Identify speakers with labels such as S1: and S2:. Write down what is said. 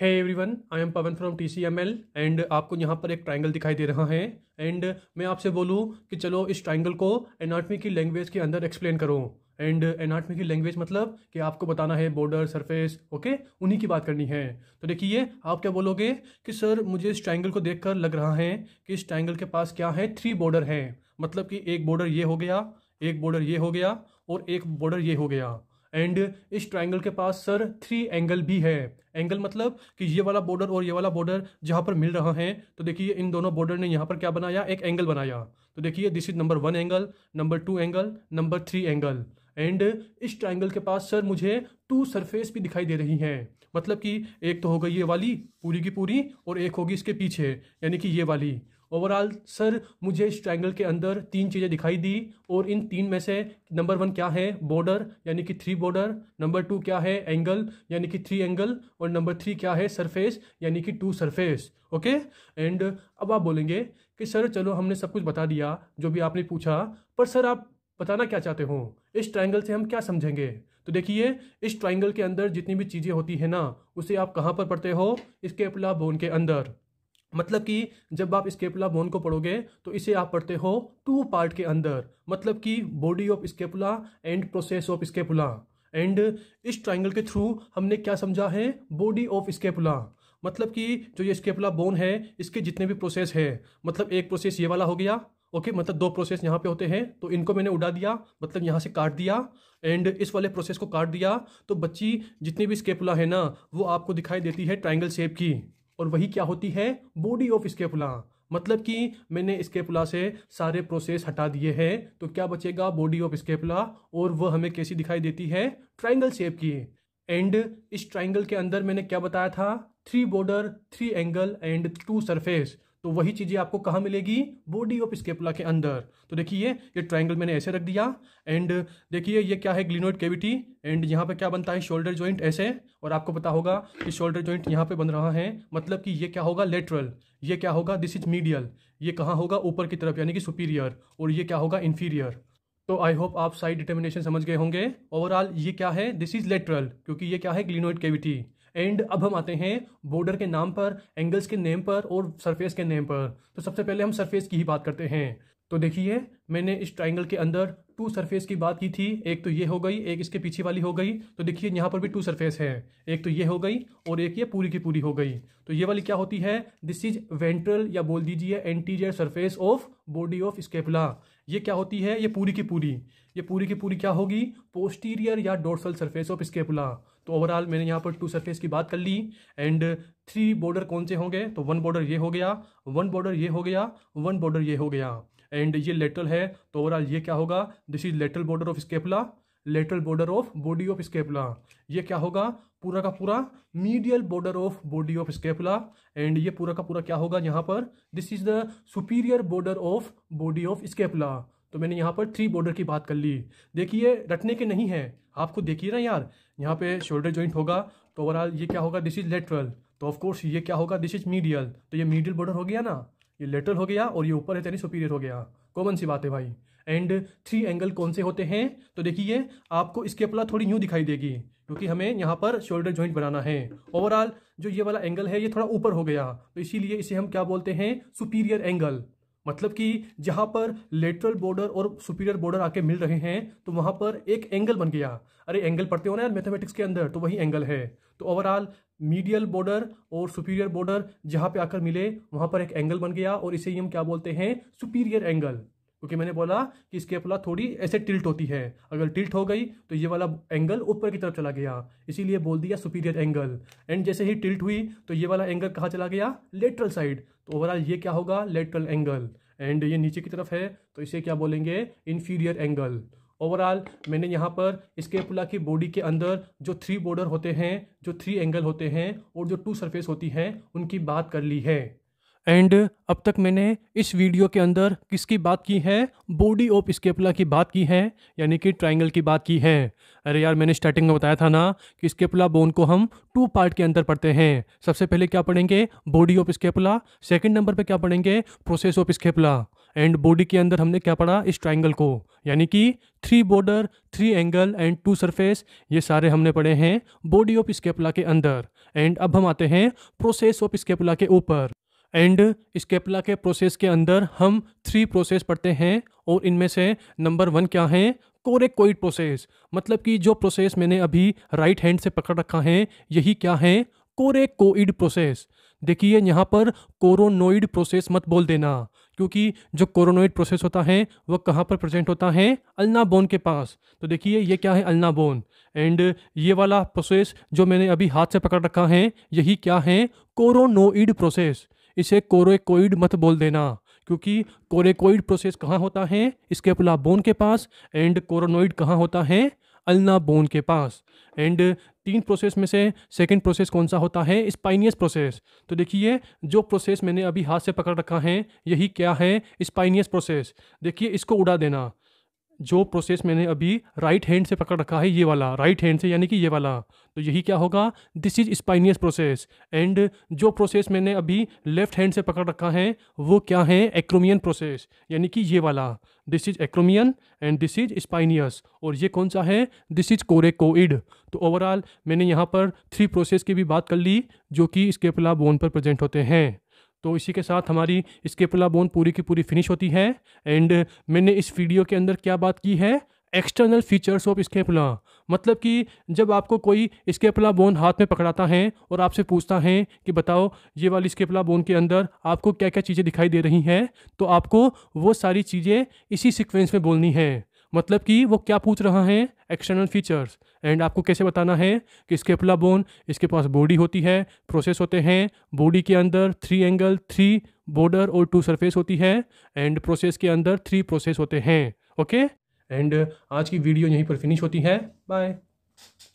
S1: है everyone I am Pawan from T C M L and आपको यहाँ पर एक ट्राइंगल दिखाई दे रहा है एंड मैं आपसे बोलूँ कि चलो इस ट्राइंगल को एनाटमी की लैंग्वेज के अंदर एक्सप्लेन करो एंड एनाटमी की लैंग्वेज मतलब कि आपको बताना है बॉर्डर सरफेस ओके उन्हीं की बात करनी है तो देखिए आप क्या बोलोगे कि सर मुझे इस ट्राइंगल को कर लग रहा है कि इस ट्राइंगल के पास क्या है थ्री बॉर्डर हैं मतलब कि एक बॉर्डर ये हो गया एक बॉर्डर ये हो गया और एक बॉर्डर ये हो गया एंड इस ट्राइंगल के पास सर थ्री एंगल भी है एंगल मतलब कि ये वाला बॉर्डर और ये वाला बॉर्डर जहाँ पर मिल रहा है तो देखिए इन दोनों बॉर्डर ने यहाँ पर क्या बनाया एक एंगल बनाया तो देखिए this is number one angle number two angle number three angle and इस ट्राइंगल के पास सर मुझे टू सरफेस भी दिखाई दे रही हैं मतलब कि एक तो हो गई ये वाली पूरी की पूरी और एक होगी इसके पीछे यानी कि ये वाली ओवरऑल सर मुझे इस ट्रायंगल के अंदर तीन चीज़ें दिखाई दी और इन तीन में से नंबर वन क्या है बॉर्डर यानी कि थ्री बॉर्डर नंबर टू क्या है एंगल यानी कि थ्री एंगल और नंबर थ्री क्या है सरफेस यानी कि टू सरफेस ओके एंड अब आप बोलेंगे कि सर चलो हमने सब कुछ बता दिया जो भी आपने पूछा पर सर आप बताना क्या चाहते हो इस ट्रायंगल से हम क्या समझेंगे तो देखिए इस ट्रायंगल के अंदर जितनी भी चीज़ें होती है ना उसे आप कहाँ पर पढ़ते हो इसके अपला बोन के अंदर मतलब कि जब आप स्केपुला बोन को पढ़ोगे तो इसे आप पढ़ते हो टू पार्ट के अंदर मतलब कि body of scapula and process of scapula and इस ट्राइंगल के थ्रू हमने क्या समझा है बॉडी ऑफ स्केपुला मतलब कि जो ये स्केपुला बोन है इसके जितने भी प्रोसेस है मतलब एक प्रोसेस ये वाला हो गया ओके okay, मतलब दो प्रोसेस यहाँ पे होते हैं तो इनको मैंने उड़ा दिया मतलब यहाँ से काट दिया एंड इस वाले प्रोसेस को काट दिया तो बच्ची जितनी भी स्केपुला है ना वो आपको दिखाई देती है ट्राइंगल शेप की और वही क्या होती है बॉडी ऑफ स्केपुला मतलब कि मैंने स्केपुला से सारे प्रोसेस हटा दिए हैं तो क्या बचेगा बॉडी ऑफ स्केपुला और वह हमें कैसी दिखाई देती है ट्राइंगल शेप की एंड इस ट्राइंगल के अंदर मैंने क्या बताया था three border three angle and two surface तो वही चीज़ें आपको कहाँ मिलेगी बॉडी ऑफ स्केपुला के अंदर तो देखिए ये ट्रायंगल मैंने ऐसे रख दिया एंड देखिए ये क्या है ग्लिनोइड कैविटी एंड यहाँ पे क्या बनता है शोल्डर जॉइंट ऐसे और आपको पता होगा कि शोल्डर जॉइंट यहाँ पे बन रहा है मतलब कि ये क्या होगा लेटरल ये क्या होगा दिस इज मीडियल ये कहाँ होगा ऊपर की तरफ यानी कि सुपीरियर और ये क्या होगा इन्फीरियर तो आई होप आप साइड डिटर्मिनेशन समझ गए होंगे ओवरऑल ये क्या है दिस इज लेटरल क्योंकि ये क्या है ग्लिनोइड कैविटी एंड अब हम आते हैं बॉर्डर के नाम पर एंगल्स के नेम पर और सरफेस के नेम पर तो सबसे पहले हम सरफेस की ही बात करते हैं तो देखिए मैंने इस ट्राइंगल के अंदर टू सरफेस की बात की थी एक तो ये हो गई एक इसके पीछे वाली हो गई तो देखिए यहाँ पर भी टू सरफेस है एक तो ये हो गई और एक ये पूरी की पूरी हो गई तो ये वाली क्या होती है दिस इज वेंट्रल या बोल दीजिए anterior surface of body of scapula ये क्या होती है ये पूरी की पूरी ये पूरी की पूरी क्या होगी पोस्टीरियर या डोर्सल सरफेस ऑफ स्केपला तो ओवरऑल मैंने यहाँ पर टू सरफेस की बात कर ली एंड थ्री बॉर्डर कौन से होंगे तो वन बॉर्डर ये हो गया वन बॉर्डर ये हो गया वन बॉर्डर ये हो गया एंड ये लेटरल है तो ओवरऑल ये क्या होगा this is lateral border of scapula lateral border of body of scapula ये क्या होगा पूरा का पूरा medial border of body of scapula and ये पूरा का पूरा क्या होगा यहाँ पर this is the superior border of body of scapula तो मैंने यहाँ पर थ्री बॉर्डर की बात कर ली देखिए रटने के नहीं है आप खुद देखिए ना यार यहाँ पे शोल्डर जॉइंट होगा तो ओवरऑल ये क्या होगा दिस इज़ लेटरल तो ऑफकोर्स ये क्या होगा दिस इज मीडियल तो ये मीडियल बॉर्डर हो गया ना ये लेटरल हो गया और ये ऊपर है तेरी सुपीरियर हो गया कॉमन सी बात है भाई एंड थ्री एंगल कौन से होते हैं तो देखिए आपको इसके अपला थोड़ी यूँ दिखाई देगी क्योंकि हमें यहाँ पर शोल्डर जॉइंट बनाना है ओवरऑल जो ये वाला एंगल है ये थोड़ा ऊपर हो गया तो इसीलिए इसे हम क्या बोलते हैं सुपीरियर एंगल मतलब कि जहां पर लेटरल बॉर्डर और सुपीरियर बॉर्डर आके मिल रहे हैं तो वहां पर एक एंगल बन गया अरे एंगल पढ़ते हो ना यार मैथमेटिक्स के अंदर तो वही एंगल है तो ओवरऑल मीडियल बॉर्डर और सुपीरियर बॉर्डर जहां पे आकर मिले वहां पर एक एंगल बन गया और इसे ही हम क्या बोलते हैं सुपीरियर एंगल क्योंकि मैंने बोला कि स्केपला थोड़ी ऐसे टिल्ट होती है अगर टिल्ट हो गई तो ये वाला एंगल ऊपर की तरफ चला गया इसीलिए बोल दिया सुपीरियर एंगल एंड जैसे ही टिल्ट हुई तो ये वाला एंगल कहाँ चला गया लेटरल साइड तो ओवरऑल ये क्या होगा लेटरल एंगल एंड ये नीचे की तरफ है तो इसे क्या बोलेंगे इन्फीरियर एंगल ओवरऑल मैंने यहाँ पर स्केपला की बॉडी के अंदर जो थ्री बॉर्डर होते हैं जो थ्री एंगल होते हैं और जो टू सरफेस होती हैं उनकी बात कर ली है एंड अब तक मैंने इस वीडियो के अंदर किसकी बात की है बॉडी ऑफ स्केपला की बात की है यानी कि ट्रायंगल की बात की है अरे यार मैंने स्टार्टिंग में बताया था ना कि स्केपला बोन को हम टू पार्ट के अंदर पढ़ते हैं सबसे पहले क्या पढ़ेंगे body of scapula second number पे क्या पढ़ेंगे process of scapula and body के अंदर हमने क्या पढ़ा इस ट्राइंगल को यानी कि three border three angle and two surface ये सारे हमने पढ़े हैं बॉडी ऑफ स्केपला के अंदर एंड अब हम आते हैं प्रोसेस ऑफ स्केपला के ऊपर एंड स्केपला के प्रोसेस के अंदर हम थ्री प्रोसेस पढ़ते हैं और इनमें से नंबर वन क्या है कोरेकोइड प्रोसेस मतलब कि जो प्रोसेस मैंने अभी राइट हैंड से पकड़ रखा है यही क्या है कोरेकोइड प्रोसेस देखिए यहाँ पर कोरोनोइड प्रोसेस मत बोल देना क्योंकि जो कोरोनोइड प्रोसेस होता है वह कहाँ पर प्रेजेंट होता है बोन के पास तो देखिए ये क्या है अल्नाबोन एंड ये वाला प्रोसेस जो मैंने अभी हाथ से पकड़ रखा है यही क्या है कोरोनोइड प्रोसेस इसे कोरेकोइड मत बोल देना क्योंकि कोरेकोइड प्रोसेस कहाँ होता है स्केपुला बोन के पास एंड कोरोनोइड कहाँ होता है अल्ना बोन के पास एंड तीन प्रोसेस में से सेकंड प्रोसेस कौन सा होता है स्पाइनियस प्रोसेस तो देखिए जो प्रोसेस मैंने अभी हाथ से पकड़ रखा है यही क्या है स्पाइनियस प्रोसेस देखिए इसको उड़ा देना जो प्रोसेस मैंने अभी राइट हैंड से पकड़ रखा है ये वाला राइट हैंड से यानी कि ये वाला तो यही क्या होगा this is spinous process and जो प्रोसेस मैंने अभी लेफ्ट हैंड से पकड़ रखा है वो क्या है एक्रोमियन प्रोसेस यानी कि ये वाला this is acromion and this is spinous और ये कौन सा है दिस इज कोरेकोइड तो ओवरऑल मैंने यहाँ पर थ्री प्रोसेस की भी बात कर ली जो कि इसके पिला बोन पर प्रेजेंट होते हैं तो इसी के साथ हमारी स्केपला बोन पूरी की पूरी फिनिश होती है एंड मैंने इस वीडियो के अंदर क्या बात की है एक्सटर्नल फीचर्स ऑफ स्केपला मतलब कि जब आपको कोई स्केपला बोन हाथ में पकड़ाता है और आपसे पूछता है कि बताओ ये वाली स्केपला बोन के अंदर आपको क्या क्या चीज़ें दिखाई दे रही हैं तो आपको वो सारी चीज़ें इसी सिक्वेंस में बोलनी है मतलब कि वो क्या पूछ रहा है एक्सटर्नल फीचर्स एंड आपको कैसे बताना है कि इसके पुला बोन इसके पास बॉडी होती है प्रोसेस होते हैं बॉडी के अंदर थ्री एंगल थ्री बॉर्डर और टू सरफेस होती है एंड प्रोसेस के अंदर थ्री प्रोसेस होते हैं ओके एंड आज की वीडियो यहीं पर फिनिश होती है बाय